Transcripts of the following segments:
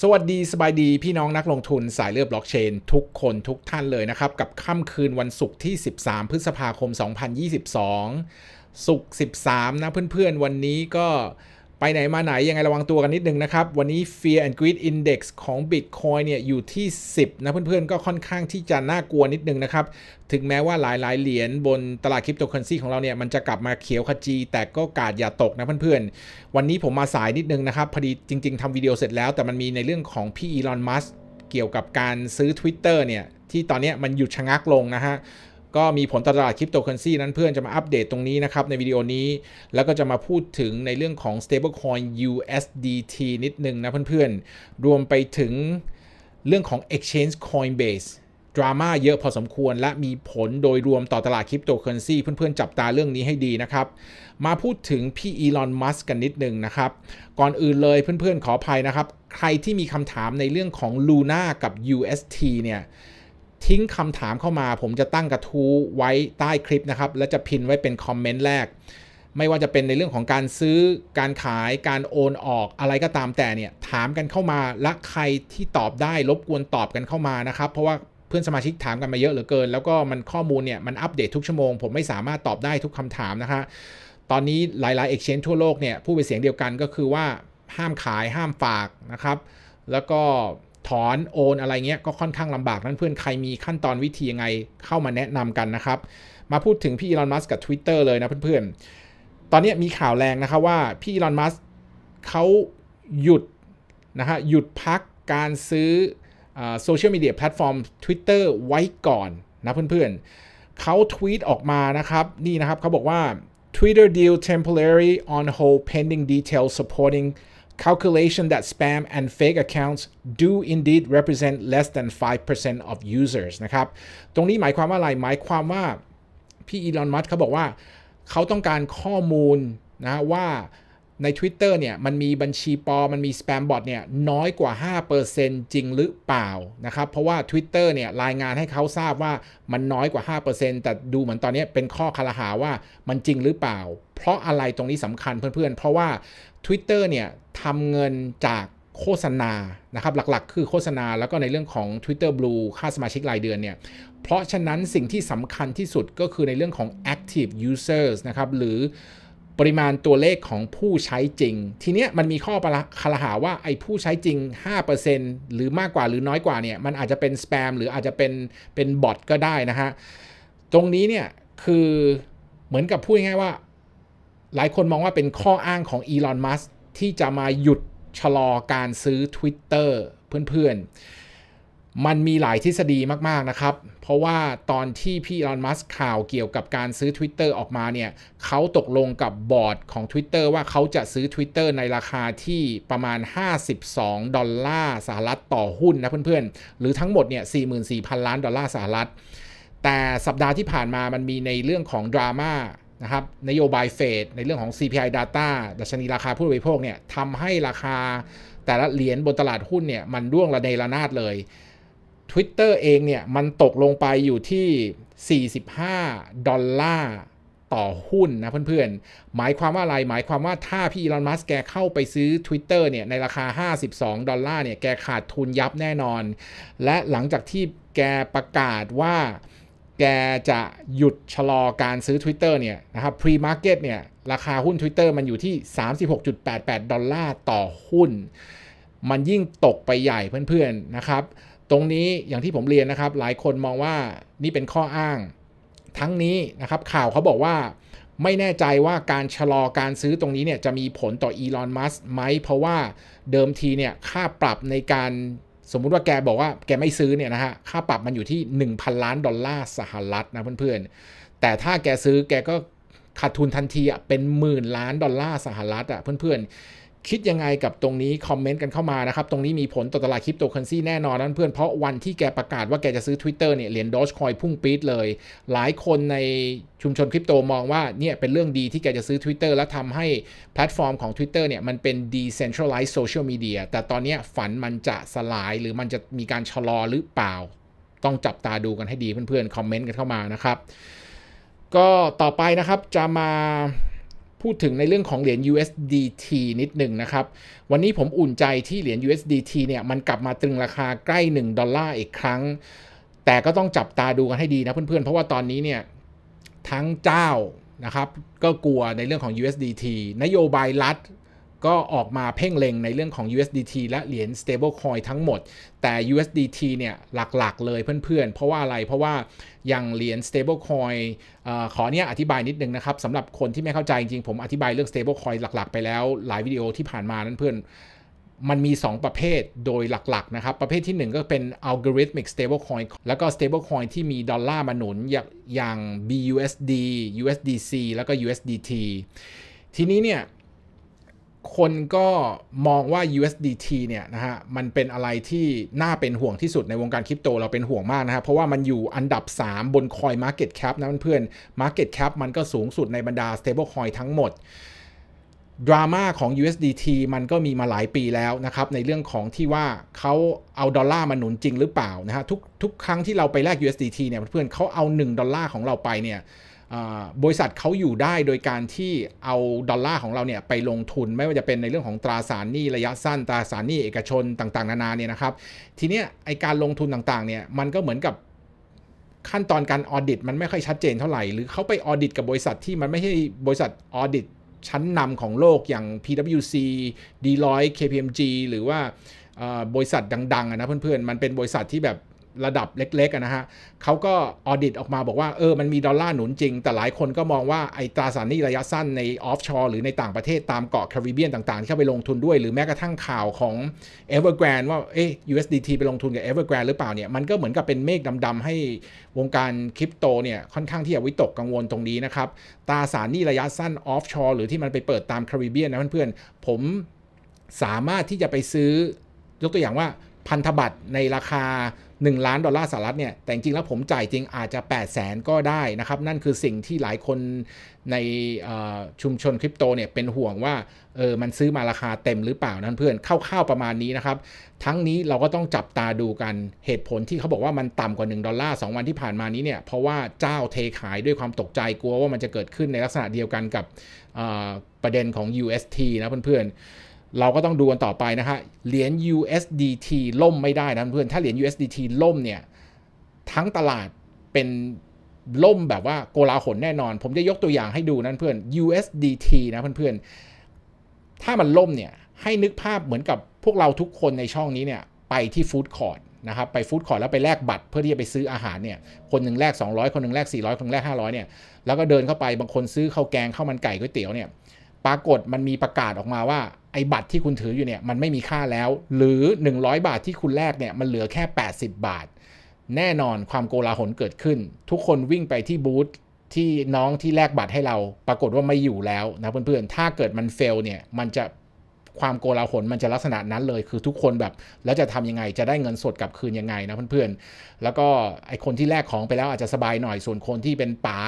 สวัสดีสบายดีพี่น้องนักลงทุนสายเลือดบล็อกเชนทุกคนทุกท่านเลยนะครับ กับค่ำคืนวันศุกร์ที่ 13 พฤษภาคม 2022 ศุกร์ 13 นะเพื่อนๆ วันนี้ก็ไปไหนมาไหนยังไงระวังตัวกันนิดนึงนะครับวันนี้ Fear and Greed Index ของ Bitcoin เนี่ย อยู่ที่ 10 นะเพื่อนๆ ก็ค่อนข้างที่จะน่ากลัวนิดนึงนะครับ ถึงแม้ว่าหลาย ๆเหรียญบนตลาดคริปโตเคอเรนซีของเราเนี่ย มันจะกลับมาเขียวขจีแต่ก็กาดอย่าตกนะเพื่อนๆ วันนี้ผมมาสายนิดนึงนะครับพอดีจริงๆทำวิดีโอเสร็จแล้ว แต่มันมีในเรื่องของพี่อีลอนมัสเกี่ยวกับการซื้อ Twitter เนี่ยที่ตอนนี้มันหยุดชะงักลงนะฮะก็มีผลตลาดคริปโตเคอเรนซีนั้นเพื่อนจะมาอัปเดตตรงนี้นะครับในวิดีโอนี้แล้วก็จะมาพูดถึงในเรื่องของ stablecoin USDT นิดนึงนะเพื่อนๆ รวมไปถึงเรื่องของ exchange Coinbase ดราม่าเยอะพอสมควร และมีผลโดยรวมต่อตลาดคริปโตเคอเรนซีเพื่อนๆ จับตาเรื่องนี้ให้ดีนะครับ มาพูดถึงพี่อีลอน มัสกันนิดนึงนะครับก่อนอื่นเลยเพื่อนๆขออภัยนะครับ ใครที่มีคำถามในเรื่องของ Luna กับ UST เนี่ยทิ้งคำถามเข้ามาผมจะตั้งกระทู้ไว้ใต้คลิปนะครับ และจะพิมพ์ไว้เป็นคอมเมนต์แรก ไม่ว่าจะเป็นในเรื่องของการซื้อการขายการโอนออกอะไรก็ตามแต่เนี่ย ถามกันเข้ามาและใครที่ตอบได้ รบกวนตอบกันเข้ามานะครับ เพราะว่าเพื่อนสมาชิกถามกันมาเยอะเหลือเกิน แล้วก็มันข้อมูลเนี่ยมันอัปเดตทุกชั่วโมงผมไม่สามารถตอบได้ทุกคำถามนะคะตอนนี้หลายๆเอ็กชแนนทั่วโลกเนี่ยพูดเป็นเสียงเดียวกันก็คือว่า ห้ามขายห้ามฝากนะครับแล้วก็ถอน โอนอะไรเงี้ยก็ค่อนข้างลำบากนั้นเพื่อนใครมีขั้นตอนวิธียังไงเข้ามาแนะนำกันนะครับ มาพูดถึงพี่อีลอน มัสกับ Twitter เลยนะเพื่อนๆ ตอนนี้มีข่าวแรงนะครับว่าพี่อีลอน มัสเขาหยุดนะฮะหยุดพักการซื้อโซเชียลมีเดียแพลตฟอร์ม Twitter ไว้ก่อนนะเพื่อนๆเขาทวีตออกมานะครับ นี่นะครับเขาบอกว่า Twitter deal temporary on hold pending details supporting calculation that spam and fake accounts do indeed represent less than 5% of users นะครับ ตรงนี้หมายความว่าอะไร หมายความว่า พี่อีลอนมัสเขาบอกว่า เขาต้องการข้อมูลนะว่าใน Twitter เนี่ยมันมีบัญชีปลอมมันมีสแปมบอทเนี่ยน้อยกว่า 5%จริงหรือเปล่านะครับเพราะว่า Twitter เนี่ยรายงานให้เขาทราบว่ามันน้อยกว่า 5%แต่ดูเหมือนตอนนี้เป็นข้อคารหาว่ามันจริงหรือเปล่า เพราะอะไรตรงนี้สำคัญเพื่อนๆ เพราะว่า Twitter เนี่ยทำเงินจากโฆษณานะครับหลักๆ คือโฆษณาแล้วก็ในเรื่องของ Twitter Blue ค่าสมาชิกรายเดือนเนี่ยเพราะฉะนั้นสิ่งที่สำคัญที่สุดก็คือในเรื่องของ active users นะครับหรือปริมาณตัวเลขของผู้ใช้จริง ทีเนี้ยมันมีข้อคลหาว่าไอ้ผู้ใช้จริง 5%หรือมากกว่าหรือน้อยกว่าเนี่ยมันอาจจะเป็นสแปมหรืออาจจะเป็นเป็นบอทก็ได้นะฮะตรงนี้เนี่ยคือเหมือนกับพูดง่ายว่า หลายคนมองว่าเป็นข้ออ้างของอีลอนมัสที่จะมาหยุดชะลอการซื้อ Twitter เพื่อนๆมันมีหลายทฤษฎีมากๆนะครับ เพราะว่าตอนที่พี่ลอนมัสข่าวเกี่ยวกับการซื้อ Twitter ออกมาเนี่ยเขาตกลงกับบอร์ดของ Twitter ว่าเขาจะซื้อ Twitter ในราคาที่ประมาณ 52 ดอลลาร์สหรัฐต่อหุ้นนะเพื่อนๆ หรือทั้งหมดเนี่ย44,000 ล้านดอลลาร์สหรัฐ แต่สัปดาห์ที่ผ่านมามันมีในเรื่องของดราม่านะครับนโยบายเฟดในเรื่องของ CPI Data ดัชนีราคาผู้บริโภคเนี่ยทำให้ราคาแต่ละเหรียญบนตลาดหุ้นเนี่ยมันร่วงระเนระนาดเลย Twitter เอง เนี่ย มันตกลงไปอยู่ที่ 45 ดอลลาร์ต่อหุ้น นะ เพื่อน ๆ หมายความ ว่าอะไร หมายความว่าถ้า พี่อีลอนมัสแกเข้าไปซื้อ Twitter เนี่ย ในราคา 52 ดอลลาร์เนี่ย แกขาดทุนยับแน่นอน และหลังจากที่แกประกาศว่าแกจะหยุด ชะลอการซื้อ Twitter เนี่ย นะครับ pre-market เนี่ยราคาหุ้น Twitter มันอยู่ที่ 36.88 ดอลลาร์ต่อหุ้น มันยิ่งตกไปใหญ่เพื่อนๆนะครับตรงนี้อย่างที่ผมเรียนนะครับหลายคน มอง ว่านี่เป็นข้ออ้าง ทั้งนี้นะครับข่าว เขา บอกว่าไม่แน่ใจว่าการชะลอการซื้อตรงนี้เนี่ยจะมีผลต่ออีลอนมัสไหม เพราะว่าเดิมทีเนี่ยค่าปรับในการสมมุติว่าแกบอกว่าแกไม่ซื้อเนี่ยนะฮะค่าปรับมันอยู่ที่ 1,000 ล้าน ดอลลาร์ สหรัฐนะเพื่อนๆแต่ถ้าแกซื้อแกก็ขาดทุนทันทีอ่ะเป็นหมื่นล้านดอลลาร์สหรัฐอ่ะเพื่อนๆคิดยังไงกับตรงนี้คอมเมนต์กันเข้ามานะครับ ตรงนี้มีผลต่อตลาดคริปโตเคอเรนซีแน่นอนนั้นเพื่อนเพราะวันที่แกประกาศว่าแกจะซื้อ Twitter เนี่ย เหรียญดอชคอยพุ่งปี๊ดเลย หลายคนในชุมชนคริปโตมองว่า เนี่ยเป็นเรื่องดีที่แกจะซื้อ Twitter และทำให้ แพลตฟอร์มของ Twitter เนี่ยมันเป็น decentralized social media แต่ตอนนี้ฝันมันจะสลายหรือมันจะมีการชะลอหรือเปล่า ต้องจับตาดูกันให้ดีเพื่อนๆคอมเมนต์กันเข้ามานะครับ ก็ต่อไปนะครับจะมาพูดถึงในเรื่องของเหรียญ USDT นิดหนึ่งนะครับ วันนี้ผมอุ่นใจที่เหรียญ USDT เนี่ยมันกลับมาตรึงราคาใกล้ 1 ดอลลาร์อีกครั้ง แต่ก็ต้องจับตาดูกันให้ดีนะเพื่อนๆ เพราะว่าตอนนี้เนี่ยทั้งเจ้านะครับก็กลัวในเรื่องของ USDT นโยบายรัฐก็ออกมาเพ่งเล็งในเรื่องของ USDT และเหรียญ stablecoin ทั้งหมด แต่ USDT เนี่ยหลักๆเลยเพื่อนๆ เพราะว่าอะไร เพราะว่าอย่างเหรียญ stablecoin ขอเนี่ยอธิบายนิดนึงนะครับสำหรับคนที่ไม่เข้าใจจริงๆผมอธิบายเรื่อง stablecoin หลักๆไปแล้ว หลายวิดีโอที่ผ่านมานั้นเพื่อน มันมี 2 ประเภทโดยหลักๆนะครับ ประเภทที่ 1 ก็เป็น algorithmic stablecoin แล้วก็ stablecoin ที่มีดอลลาร์มาหนุนอย่าง BUSD USDC แล้วก็ USDT ทีนี้เนี่ยคนก็มองว่า USDT เนี่ยนะฮะ มันเป็นอะไรที่น่าเป็นห่วงที่สุดในวงการคริปโตเราเป็นห่วงมากนะฮะเพราะว่ามันอยู่อันดับ 3 บนคอย Market Cap นะเพื่อน Market Cap มันก็สูงสุดในบรรดา Stablecoin ทั้งหมด ดราม่าของ USDT มันก็มีมาหลายปีแล้วนะครับ ในเรื่องของที่ว่าเขาเอาดอลลาร์มาหนุนจริงหรือเปล่านะฮะทุกทุกครั้งที่เราไปแลก USDT เนี่ยเพื่อนเขาเอา1ดอลลาร์ของเราไปเนี่ยบริษัทเขาอยู่ได้โดยการที่เอาดอลลาร์ของเราเนี่ยไปลงทุนไม่ว่าจะเป็นในเรื่องของตราสารหนี้ระยะสั้น ตราสารหนี้เอกชนต่างๆ นานาเนี่ยนะครับ ทีเนี้ยไอการลงทุนต่างๆเนี่ยมันก็เหมือนกับขั้นตอนการออเดิตมันไม่ค่อยชัดเจนเท่าไหร่หรือเขาไปออเดิตกับบริษัทที่มันไม่ใช่บริษัทออเดิตชั้นนำของโลกอย่าง PwC Deloitte KPMG หรือว่าบริษัทดังๆนะเพื่อนๆมันเป็นบริษัทที่แบบระดับเล็กๆนะฮะ เขาก็ ออดิต ออกมา บอกว่า เออ มันมี ดอลลาร์ หนุนจริง แต่หลายคนก็มองว่าไอตราสารนี้ระยะสั้นใน ออฟชอร์ หรือในต่างประเทศตามเกาะแคริบเบียนต่าง ๆ ที่เข้า ไปลงทุนด้วย หรือแม้กระทั่งข่าวของ e v e r g r a n d ว่า เออ USDT ไป ลงทุนกับ e v e r g r a n d หรือเปล่าเนี่ยมันก็เหมือนกับเป็นเมฆดำๆให้วงการคริปโตเนี่ยค่อนข้างที่จะวิตกกังวลตรงนี้นะครับ ตราสารนี้ระยะสั้นออฟชอร์หรือที่มันไปเปิดตามแคริบเบียนนะเพื่อนๆ ผมสามารถที่จะไปซื้อยกตัวอย่างว่าพันธบัตรในราคา1 ล้านดอลลาร์สหรัฐเนี่ยแต่จริงแล้วผมจ่ายจริงอาจจะ 8 0 0แสนก็ได้นะครับนั่นคือสิ่งที่หลายคนในชุมชนคริปโตเนี่ยเป็นห่วงว่าเออมันซื้อมาราคาเต็มหรือเปล่านั่นเพื่อนเข้าๆ ประมาณนี้นะครับทั้งนี้เราก็ต้องจับตาดูกันเหตุผลที่เขาบอกว่ามันต่ำกว่า 1 ดอลลาร์ 2 วันที่ผ่านมานี้เนี่ยเพราะว่าเจ้าเทขายด้วยความตกใจกลัวว่ามันจะเกิดขึ้นในลักษณะเดียวกันกับประเด็นของ UST นะเพื่อนๆเราก็ต้องดูกันต่อไปนะฮะ เหรียญ USDT ล่มไม่ได้นะเพื่อน ถ้าเหรียญ USDT ล่มเนี่ยทั้งตลาดเป็นล่มแบบว่าโกลาหลแน่นอน ผมจะยกตัวอย่างให้ดูนั่นเพื่อน USDT นะเพื่อนๆถ้ามันล่มเนี่ยให้นึกภาพเหมือนกับพวกเราทุกคนในช่องนี้เนี่ย ไปที่ฟู้ดคอร์ดนะครับ ไปฟู้ดคอร์ดแล้วไปแลกบัตร เพื่อที่จะไปซื้ออาหารเนี่ย คนหนึ่งแลก200 คนหนึ่งแลก400คนหนึ่งแลก500เนี่ยแล้วก็เดินเข้าไปบางคนซื้อข้าวแกงข้าวมันไก่ก๋วยเตี๋ยวเนี่ยปรากฏมันมีประกาศออกมาว่าไอ้บัตรที่คุณถืออยู่เนี่ยมันไม่มีค่าแล้ว หรือ 100 บาทที่คุณแลกเนี่ยมันเหลือแค่ 80 บาท แน่นอนความโกลาหลเกิดขึ้น ทุกคนวิ่งไปที่บูธที่น้องที่แลกบัตรให้เรา ปรากฏว่าไม่อยู่แล้วนะเพื่อนๆถ้าเกิดมันเฟลเนี่ยมันจะความโกลาหลมันจะลักษณะนั้นเลย คือทุกคนแบบแล้วจะทำยังไงจะได้เงินสดกลับคืนยังไงนะเพื่อนๆแล้วก็ไอคนที่แลกของไปแล้วอาจจะสบายหน่อยส่วนคนที่เป็นป๋า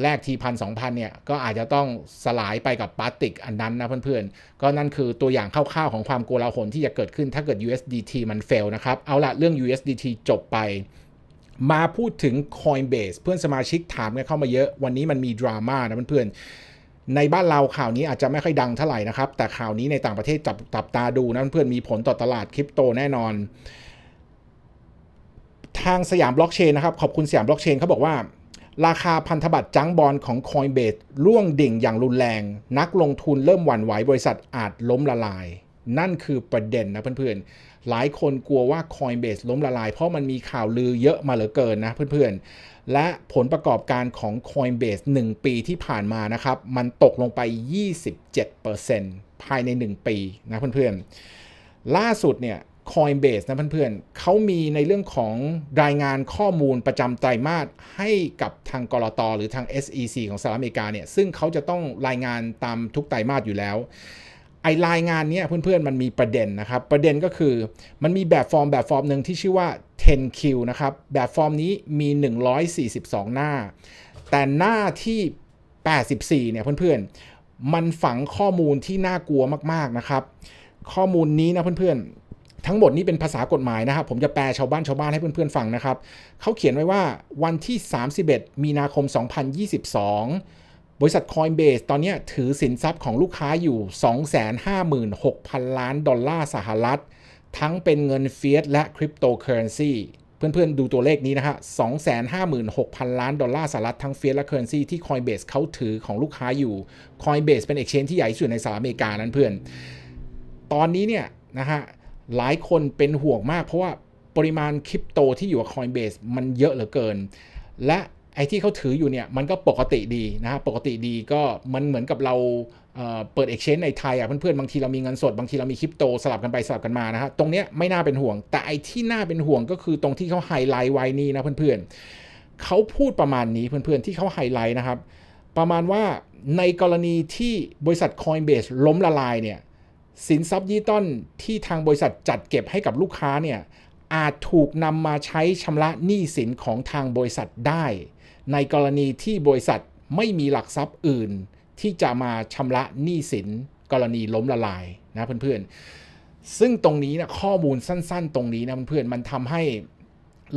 แลกทีพันสองพันเนี่ย ก็อาจจะต้องสลายไปกับพลาสติกอันนั้นนะเพื่อนๆ ก็นั่นคือตัวอย่างคร่าวๆของความโกลาหลที่จะเกิดขึ้นถ้าเกิด USDT มันเฟลนะครับ เอาละเรื่อง USDT จบไป มาพูดถึง Coinbase เพื่อนสมาชิกถามกันเข้ามาเยอะวันนี้มันมีดราม่านะเพื่อนๆในบ้านเราข่าวนี้อาจจะไม่ค่อยดังเท่าไหร่นะครับ แต่ข่าวนี้ในต่างประเทศจับจับตาดูนะเพื่อนมีผลต่อตลาดคริปโตแน่นอนทางสยามบล็อกเชนนะครับขอบคุณสยามบล็อกเชนเขาบอกว่าราคาพันธบัตรจังบอลของ Coinbase ร่วงดิ่งอย่างรุนแรง นักลงทุนเริ่มหวั่นไหวบริษัทอาจล้มละลาย นั่นคือประเด็นนะเพื่อนๆ หลายคนกลัวว่า Coinbase ล้มละลายเพราะมันมีข่าวลือเยอะมาเหลือเกินนะเพื่อนๆ และผลประกอบการของ Coinbase 1 ปีที่ผ่านมานะครับมันตกลงไป 27%ภายใน 1 ปีนะเพื่อนๆ ล่าสุดเนี่ย Coinbase นะเพื่อนๆเขามีในเรื่องของรายงานข้อมูลประจำไตรมาสให้กับทางกรอตหรือทาง SEC ของสหรัฐอเมริกาเนี่ยซึ่งเขาจะต้องรายงานตามทุกไตรมาสอยู่แล้ว ไอรายงานเนี้ยเพื่อนๆมันมีประเด็นนะครับประเด็นก็คือมันมีแบบฟอร์มแบบฟอร์มหนึ่งที่ชื่อว่า 10Q นะครับ แบบฟอร์มนี้มี 142 หน้า แต่หน้าที่ 84 เนี่ยเพื่อนๆ มันฝังข้อมูลที่น่ากลัวมาก ๆนะครับ ข้อมูลนี้นะเพื่อนๆทั้งหมดนี้เป็นภาษากฎหมายนะครับ ผมจะแปลชาวบ้านชาวบ้านให้เพื่อนๆฟังนะครับ เขาเขียนไว้ว่าวันที่ 31 มีนาคม 2022 บริษัท Coinbase ตอนนี้ถือสินทรัพย์ของลูกค้าอยู่ 256,000ล้านดอลลาร์สหรัฐ ทั้งเป็นเงินเฟียสและคริปโตเคอเรนซีเพื่อนๆดูตัวเลขนี้นะฮะ256,000ล้านดอลลาร์สหรัฐทั้งเฟียสและเคอเรนซีที่ Coinbase เขาถือของลูกค้าอยู่ Coinbase เป็น exchange ที่ใหญ่ที่สุดในสหรัฐอเมริกานั้นเพื่อน ตอนนี้เนี่ยนะฮะหลายคนเป็นห่วงมาก เพราะว่าปริมาณคริปโตที่อยู่กับ Coinbase มันเยอะเหลือเกิน และไอ้ที่เขาถืออยู่เนี่ยมันก็ปกติดีนะฮะปกติดีก็มันเหมือนกับเราเปิด Exchange ในไทยอ่ะเพื่อนๆบางทีเรามีเงินสดบางทีเรามีคริปโตสลับกันไปสลับกันมานะฮะตรงเนี้ยไม่น่าเป็นห่วง แต่ไอ้ที่น่าเป็นห่วงก็คือตรงที่เขาไฮไลท์ไว้นี่นะเพื่อนๆเขาพูดประมาณนี้เพื่อนๆ ที่เขาไฮไลท์นะครับ ประมาณว่าในกรณีที่บริษัท Coinbase ล้มละลายเนี่ยสินทรัพย์ยี่ตอนที่ทางบริษัทจัดเก็บให้กับลูกค้าเนี่ยอาจถูกนำมาใช้ชำระหนี้สินของทางบริษัทได้ ในกรณีที่บริษัทไม่มีหลักทรัพย์อื่น ที่จะมาชำระหนี้สินกรณีล้มละลายนะเพื่อนๆ ซึ่งตรงนี้นะข้อมูลสั้นๆ ตรงนี้นะเพื่อนๆ มันทำให้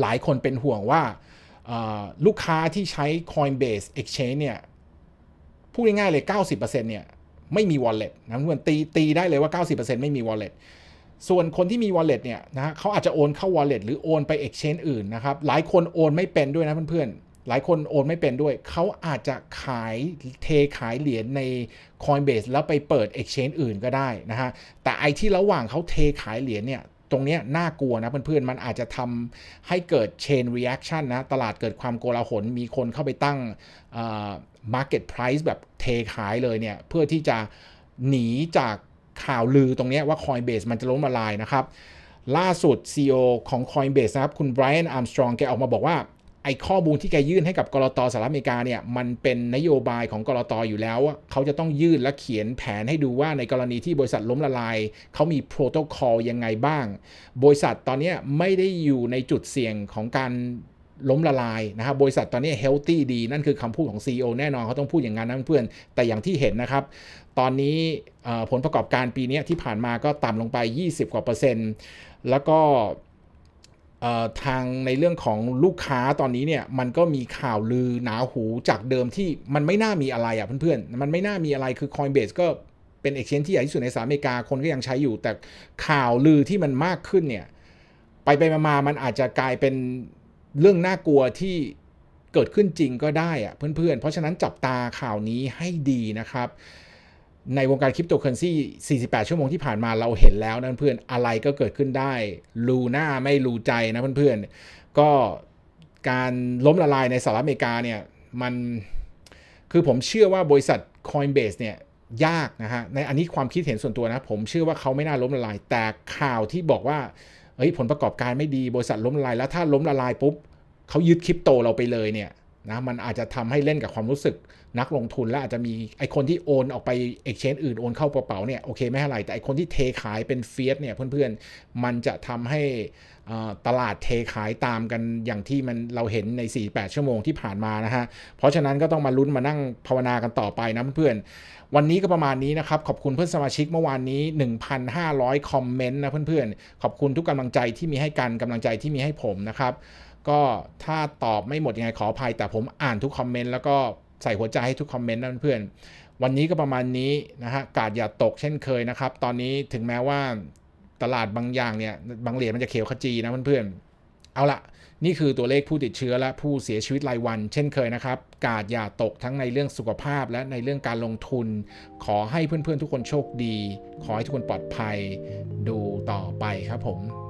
หลายคนเป็นห่วงว่าลูกค้าที่ใช้ Coinbase Exchange เนี่ยพูดง่ายๆเลย 90%เนี่ยไม่มี wallet นะเหมือนตี ตีได้เลยว่า 90%ไม่มี wallet ส่วนคนที่มี wallet เนี่ยนะเขาอาจจะโอนเข้า wallet หรือโอนไป exchange อื่นนะครับหลายคนโอนไม่เป็นด้วยนะเพื่อนๆ หลายคนโอนไม่เป็นด้วย เขาอาจจะขายเทขายเหรียญใน Coinbase แล้วไปเปิด exchange อื่นก็ได้นะฮะแต่ไอที่ระหว่างเขาเทขาย เหรียญเนี่ยตรงนี้น่ากลัวนะเพื่อนๆ มันอาจจะทำให้เกิด chain reaction นะตลาดเกิดความโกลาหลมีคนเข้าไปตั้ง Market Price แบบเทขายเลยเนี่ย เพื่อที่จะหนีจากข่าวลือตรงนี้ว่า Coinbase มันจะล้มละลายนะครับ ล่าสุด CEO ของ Coinbase นะครับ คุณ Brian Armstrong แกออกมาบอกว่า ไอ้ข้อมูลที่แกยื่นให้กับกรตสหรัฐอเมริกาเนี่ย มันเป็นนโยบายของกรตออยู่แล้วเขาจะต้องยื่นและเขียนแผนให้ดูว่าในกรณีที่บริษัทล้มละลาย เขามีโปรโตโคอลยังไงบ้าง บริษัทตอนนี้ไม่ได้อยู่ในจุดเสี่ยงของการล้มละลายนะครับ บริษัทตอนนี้เฮลตี้ดี นั่นคือคำพูดของ CEO แน่นอน เขาต้องพูดอย่างนั้นนะเพื่อน แต่อย่างที่เห็นนะครับ ตอนนี้ผลประกอบการปีนี้ที่ผ่านมาก็ต่ำลงไป 20 กว่าเปอร์เซ็นต์ แล้วก็ทางในเรื่องของลูกค้าตอนนี้เนี่ย มันก็มีข่าวลือหนาหูจากเดิมที่ มันไม่น่ามีอะไรอะ่ะเพื่อนๆมันไม่น่ามีอะไรคือ Coinbase ก็เป็น exchange ที่ใหญ่ที่สุดในสหรัฐอเมริกา คนก็ยังใช้อยู่ แต่ข่าวลือที่มันมากขึ้นเนี่ย ไปไปมามันอาจจะกลายเป็นเรื่องน่ากลัวที่เกิดขึ้นจริงก็ได้อะเพื่อนๆ เพราะฉะนั้นจับตาข่าวนี้ให้ดีนะครับในวงการคริปโตเคอเรนซี48 ชั่วโมงที่ผ่านมาเราเห็นแล้วนะเพื่อนอะไรก็เกิดขึ้นได้รูหน้าไม่รูใจนะเพื่อนๆ ก็การล้มละลายในสหรัฐอเมริกาเนี่ยมันคือผมเชื่อว่าบริษัท Coinbase เนี่ยยากนะฮะในอันนี้ความคิดเห็นส่วนตัวนะผมเชื่อว่าเขาไม่น่าล้มละลาย แต่ข่าวที่บอกว่าเฮ้ยผลประกอบการไม่ดีบริษัทล้มละลายแล้วถ้าล้มละลายปุ๊บเขายึดคริปโตเราไปเลยเนี่ยนะมันอาจจะทำให้เล่นกับความรู้สึกนักลงทุนและอาจจะมีไอคนที่โอนออกไปเอ็กชแนนอื่นโอนเข้ากระเป๋าเนี่ยโอเค ไม่เท่าไหร่แต่ไอคนที่เทขายเป็นเฟียสเนี่ยเพื่อนๆ มันจะทำให้ตลาดเทขายตามกันอย่างที่มันเราเห็นใน 48 ชั่วโมงที่ผ่านมานะฮะเพราะฉะนั้นก็ต้องมาลุ้นมานั่งภาวนากันต่อไปนะเพื่อนๆวันนี้ก็ประมาณนี้นะครับขอบคุณเพื่อนสมาชิกเมื่อวานนี้1,500คอมเมนต์นะเพื่อนๆ ขอบคุณทุกกำลังใจที่มีให้กันกำลังใจที่มีให้ผมนะครับก็ถ้าตอบไม่หมดยังไง ขออภัย แต่ผมอ่านทุกคอมเมนต์แล้วก็ใส่หัวใจให้ทุกคอมเมนต์นะเพื่อน วันนี้ก็ประมาณนี้นะฮะกาดอย่าตกเช่นเคยนะครับ ตอนนี้ถึงแม้ว่าตลาดบางอย่างเนี่ย บางเหรียญมันจะเขียวขจีนะเพื่อนๆเอาละนี่คือตัวเลขผู้ติดเชื้อและผู้เสียชีวิตรายวัน เช่นเคยนะครับ กาดอย่าตกทั้งในเรื่องสุขภาพ และในเรื่องการลงทุน ขอให้เพื่อนๆ ทุกคนโชคดี ขอให้ทุกคนปลอดภัยดูต่อไปครับผม